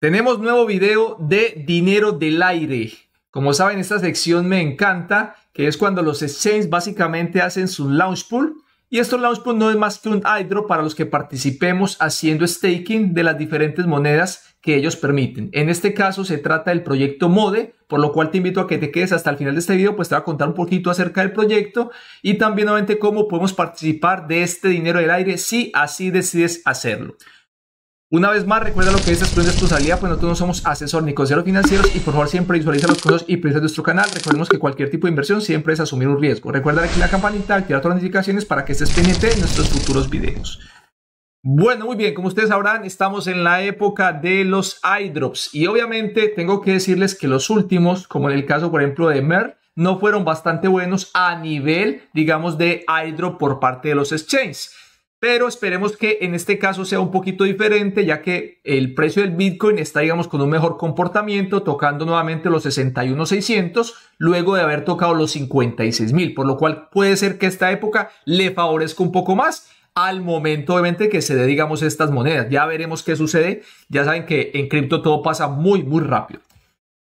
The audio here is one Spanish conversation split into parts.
Tenemos nuevo video de dinero del aire. Como saben, esta sección me encanta, que es cuando los exchanges básicamente hacen su launch pool. Y esto launch pool no es más que un hydro para los que participemos haciendo staking de las diferentes monedas que ellos permiten. En este caso se trata del proyecto MODE, por lo cual te invito a que te quedes hasta el final de este video, pues te voy a contar un poquito acerca del proyecto y también obviamente cómo podemos participar de este dinero del aire si así decides hacerlo. Una vez más, recuerda lo que es tu salida, pues nosotros no somos asesor ni consejeros financieros y por favor siempre visualiza los cursos y precios de nuestro canal. Recordemos que cualquier tipo de inversión siempre es asumir un riesgo. Recuerda aquí la campanita, activar todas las notificaciones para que estés pendiente de nuestros futuros videos. Bueno, muy bien, como ustedes sabrán, estamos en la época de los iDrops y obviamente tengo que decirles que los últimos, como en el caso por ejemplo de MER, no fueron bastante buenos a nivel, digamos, de iDrop por parte de los exchanges pero esperemos que en este caso sea un poquito diferente, ya que el precio del Bitcoin está, digamos, con un mejor comportamiento, tocando nuevamente los 61,600, luego de haber tocado los 56,000, por lo cual puede ser que esta época le favorezca un poco más al momento, obviamente, que se dé, digamos, estas monedas. Ya veremos qué sucede. Ya saben que en cripto todo pasa muy, muy rápido.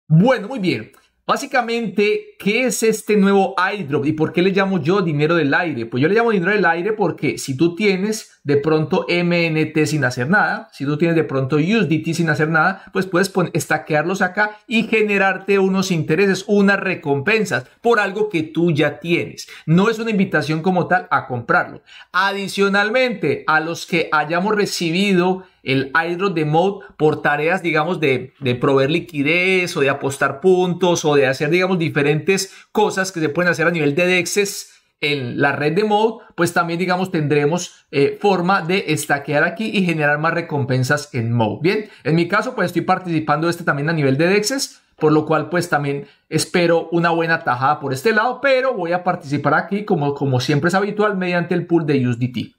Bueno, muy bien. Básicamente, ¿qué es este nuevo iDrop y por qué le llamo yo dinero del aire? Pues yo le llamo dinero del aire porque si tú tienes de pronto MNT sin hacer nada, si tú tienes de pronto USDT sin hacer nada, pues puedes estaquearlos acá y generarte unos intereses, unas recompensas por algo que tú ya tienes. No es una invitación como tal a comprarlo. Adicionalmente, a los que hayamos recibido el airdrop de mode por tareas, digamos, de, de, proveer liquidez o de apostar puntos o de hacer, digamos, diferentes cosas que se pueden hacer a nivel de DEXes en la red de Mode, pues también, digamos, tendremos eh, forma de estaquear aquí y generar más recompensas en Mode. Bien, en mi caso, pues estoy participando este también a nivel de Dexes, por lo cual, pues también espero una buena tajada por este lado, pero voy a participar aquí, como, como siempre es habitual, mediante el pool de USDT.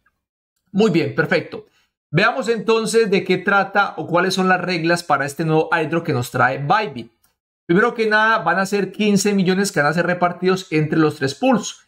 Muy bien, perfecto. Veamos entonces de qué trata o cuáles son las reglas para este nuevo airdrop que nos trae Bybit. Primero que nada, van a ser 15 millones que van a ser repartidos entre los tres pools.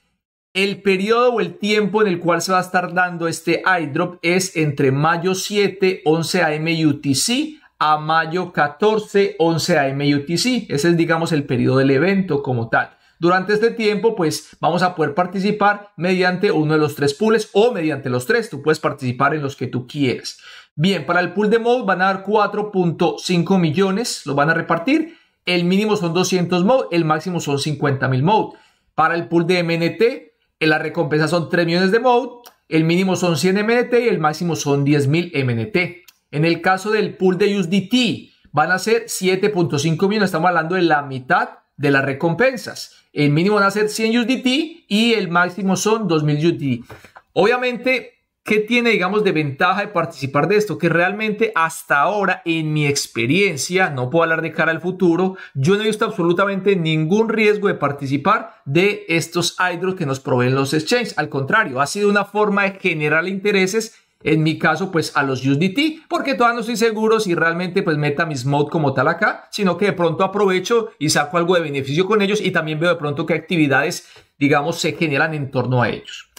El periodo o el tiempo en el cual se va a estar dando este iDrop es entre mayo 7, 11 AM UTC a mayo 14, 11 AM UTC. Ese es, digamos, el periodo del evento como tal. Durante este tiempo, pues vamos a poder participar mediante uno de los tres pools o mediante los tres. Tú puedes participar en los que tú quieras. Bien, para el pool de mode van a dar 4.5 millones, Lo van a repartir. El mínimo son 200 mode, el máximo son 50 mil mode. Para el pool de MNT eh, las recompensas son 3 millones de mode, el mínimo son 100 MNT y el máximo son 10.000 MNT. En el caso del pool de USDT, van a ser 7.5 millones, estamos hablando de la mitad de las recompensas. El mínimo van a ser 100 USDT y el máximo son 2.000 USDT. Obviamente, ¿Qué tiene, digamos, de ventaja de participar de esto? Que realmente hasta ahora, en mi experiencia, no puedo hablar de cara al futuro, yo no he visto absolutamente ningún riesgo de participar de estos hydros que nos proveen los exchanges. Al contrario, ha sido una forma de generar intereses en mi caso, pues a los USDT, porque todavía no estoy seguro si realmente pues meta mis mods como tal acá, sino que de pronto aprovecho y saco algo de beneficio con ellos y también veo de pronto qué actividades, digamos, se generan en torno a ellos.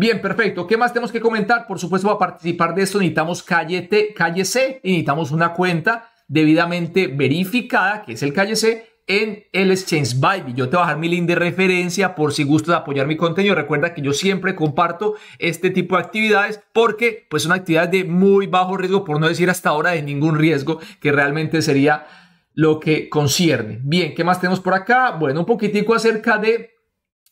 Bien, perfecto. ¿Qué más tenemos que comentar? Por supuesto, para participar de esto necesitamos calle, T, calle C y necesitamos una cuenta debidamente verificada, que es el calle C, en el Exchange vibe. Yo te voy a dejar mi link de referencia por si gustas apoyar mi contenido. Recuerda que yo siempre comparto este tipo de actividades porque pues son actividades de muy bajo riesgo, por no decir hasta ahora de ningún riesgo, que realmente sería lo que concierne. Bien, ¿qué más tenemos por acá? Bueno, un poquitico acerca de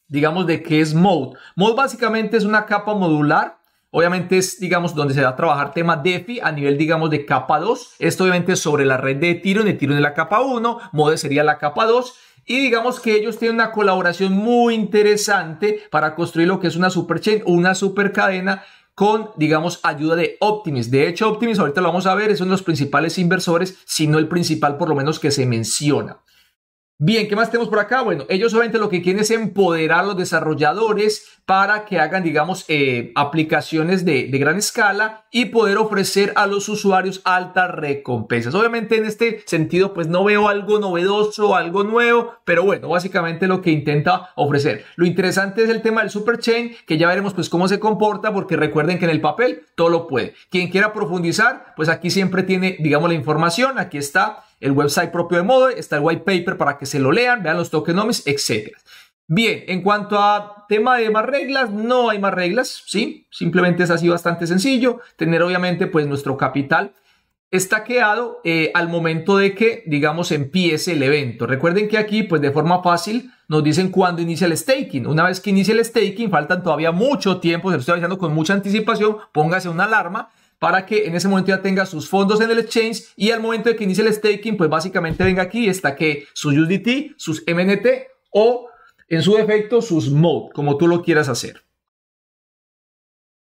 digamos, de qué es Mode. Mode básicamente es una capa modular. Obviamente es, digamos, donde se va a trabajar tema DeFi a nivel, digamos, de capa 2. Esto obviamente es sobre la red de Ethereum. Ethereum es la capa 1, Mode sería la capa 2. Y digamos que ellos tienen una colaboración muy interesante para construir lo que es una superchain una supercadena con, digamos, ayuda de Optimus. De hecho, Optimus, ahorita lo vamos a ver, es uno de los principales inversores, si no el principal por lo menos que se menciona. Bien, ¿qué más tenemos por acá? Bueno, ellos obviamente lo que quieren es empoderar a los desarrolladores para que hagan, digamos, eh, aplicaciones de, de, gran escala y poder ofrecer a los usuarios altas recompensas. Obviamente en este sentido, pues no veo algo novedoso, algo nuevo, pero bueno, básicamente lo que intenta ofrecer. Lo interesante es el tema del superchain, que ya veremos pues cómo se comporta, porque recuerden que en el papel todo lo puede. Quien quiera profundizar, pues aquí siempre tiene, digamos, la información, aquí está el website propio de modo está el white paper para que se lo lean, vean los tokenomics, etc. Bien, en cuanto a tema de más reglas, no hay más reglas, ¿sí? Simplemente es así bastante sencillo, tener obviamente pues nuestro capital estaqueado eh, al momento de que, digamos, empiece el evento. Recuerden que aquí, pues de forma fácil, nos dicen cuándo inicia el staking. Una vez que inicia el staking, faltan todavía mucho tiempo, se lo estoy avisando con mucha anticipación, póngase una alarma para que en ese momento ya tenga sus fondos en el exchange y al momento de que inicie el staking, pues básicamente venga aquí y que sus USDT, sus MNT o en su defecto sus MOD, como tú lo quieras hacer.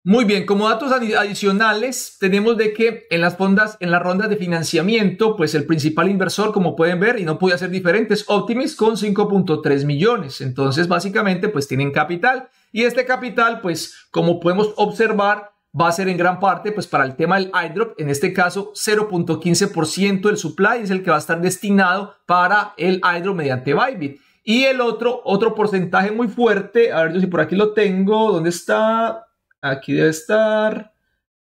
Muy bien, como datos adicionales tenemos de que en las fondas, en las rondas de financiamiento, pues el principal inversor, como pueden ver, y no podía ser diferente, es Optimis con 5.3 millones. Entonces, básicamente, pues tienen capital. Y este capital, pues, como podemos observar, va a ser en gran parte pues para el tema del idrop en este caso 0.15% del supply es el que va a estar destinado para el idrop mediante Bybit. Y el otro, otro porcentaje muy fuerte, a ver si por aquí lo tengo, ¿dónde está? Aquí debe estar,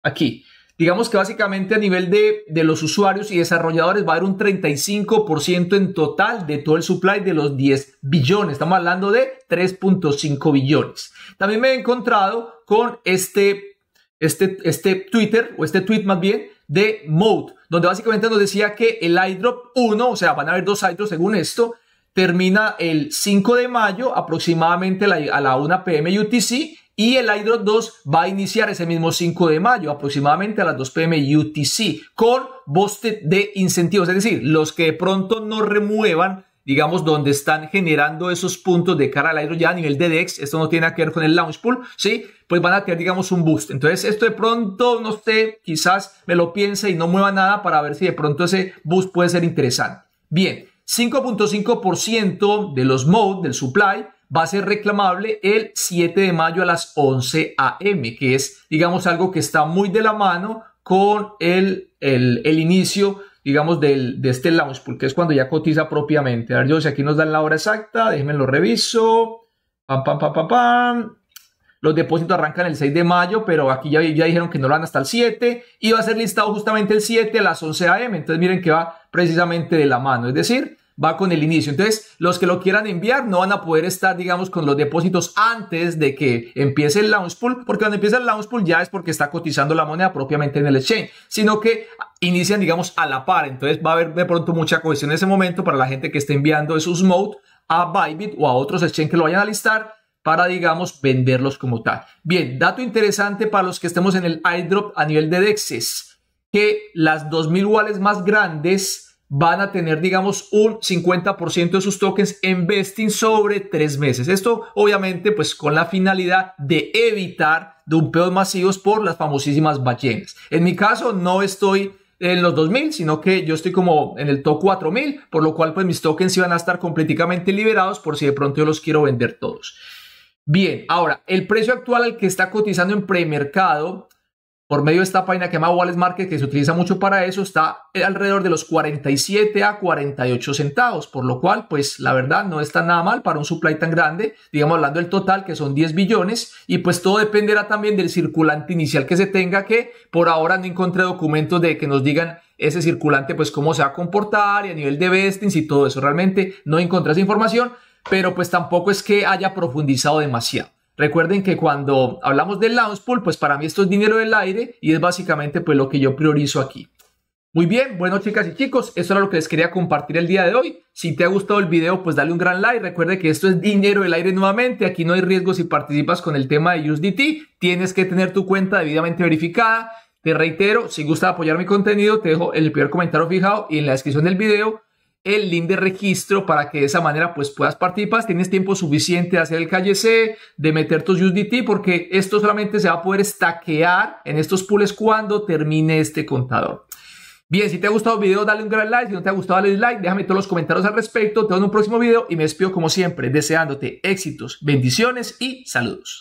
aquí. Digamos que básicamente a nivel de, de los usuarios y desarrolladores va a haber un 35% en total de todo el supply de los 10 billones. Estamos hablando de 3.5 billones. También me he encontrado con este este, este Twitter, o este tweet más bien, de Mode, donde básicamente nos decía que el iDrop 1, o sea, van a haber dos iDrops según esto, termina el 5 de mayo aproximadamente a la 1 pm UTC y el iDrop 2 va a iniciar ese mismo 5 de mayo aproximadamente a las 2 pm UTC con boosted de incentivos, es decir, los que de pronto no remuevan digamos, donde están generando esos puntos de cara al aire ya a nivel de esto no tiene que ver con el launch pool, ¿sí? Pues van a tener, digamos, un boost. Entonces, esto de pronto, no sé, quizás me lo piense y no mueva nada para ver si de pronto ese boost puede ser interesante. Bien, 5.5% de los modes, del supply, va a ser reclamable el 7 de mayo a las 11 a.m., que es, digamos, algo que está muy de la mano con el, el, el inicio digamos, del, de este launch porque es cuando ya cotiza propiamente. A ver, yo si aquí nos dan la hora exacta, déjenme lo reviso. Pam, pam, pam, pam. Los depósitos arrancan el 6 de mayo, pero aquí ya, ya dijeron que no lo van hasta el 7 y va a ser listado justamente el 7 a las 11 a.m. Entonces miren que va precisamente de la mano. Es decir, va con el inicio. Entonces, los que lo quieran enviar no van a poder estar, digamos, con los depósitos antes de que empiece el launch pool, porque cuando empieza el launch pool ya es porque está cotizando la moneda propiamente en el exchange, sino que inician, digamos, a la par. Entonces, va a haber de pronto mucha cohesión en ese momento para la gente que esté enviando esos mode a Bybit o a otros exchange que lo vayan a listar para, digamos, venderlos como tal. Bien, dato interesante para los que estemos en el idrop a nivel de DEXes, que las 2.000 wallets más grandes van a tener, digamos, un 50% de sus tokens en vesting sobre tres meses. Esto, obviamente, pues con la finalidad de evitar dumpeos masivos por las famosísimas ballenas. En mi caso, no estoy en los 2000, sino que yo estoy como en el top 4000, por lo cual, pues mis tokens iban a estar completamente liberados por si de pronto yo los quiero vender todos. Bien, ahora, el precio actual al que está cotizando en premercado por medio de esta página que se llama Wallet Market, que se utiliza mucho para eso, está alrededor de los 47 a 48 centavos, por lo cual, pues la verdad no está nada mal para un supply tan grande, digamos hablando del total, que son 10 billones, y pues todo dependerá también del circulante inicial que se tenga, que por ahora no encontré documentos de que nos digan ese circulante, pues cómo se va a comportar y a nivel de vestings y todo eso, realmente no encontré esa información, pero pues tampoco es que haya profundizado demasiado. Recuerden que cuando hablamos del launch pool, pues para mí esto es dinero del aire y es básicamente pues lo que yo priorizo aquí. Muy bien, bueno chicas y chicos, eso era lo que les quería compartir el día de hoy. Si te ha gustado el video, pues dale un gran like. Recuerde que esto es dinero del aire nuevamente. Aquí no hay riesgo si participas con el tema de USDT. Tienes que tener tu cuenta debidamente verificada. Te reitero, si gusta apoyar mi contenido, te dejo el primer comentario fijado y en la descripción del video el link de registro para que de esa manera pues puedas participar. Tienes tiempo suficiente de hacer el calle C, de meter tus USDT, porque esto solamente se va a poder stackear en estos pools cuando termine este contador. Bien, si te ha gustado el video, dale un gran like. Si no te ha gustado, dale like. Déjame todos los comentarios al respecto. Te veo en un próximo video y me despido como siempre, deseándote éxitos, bendiciones y saludos.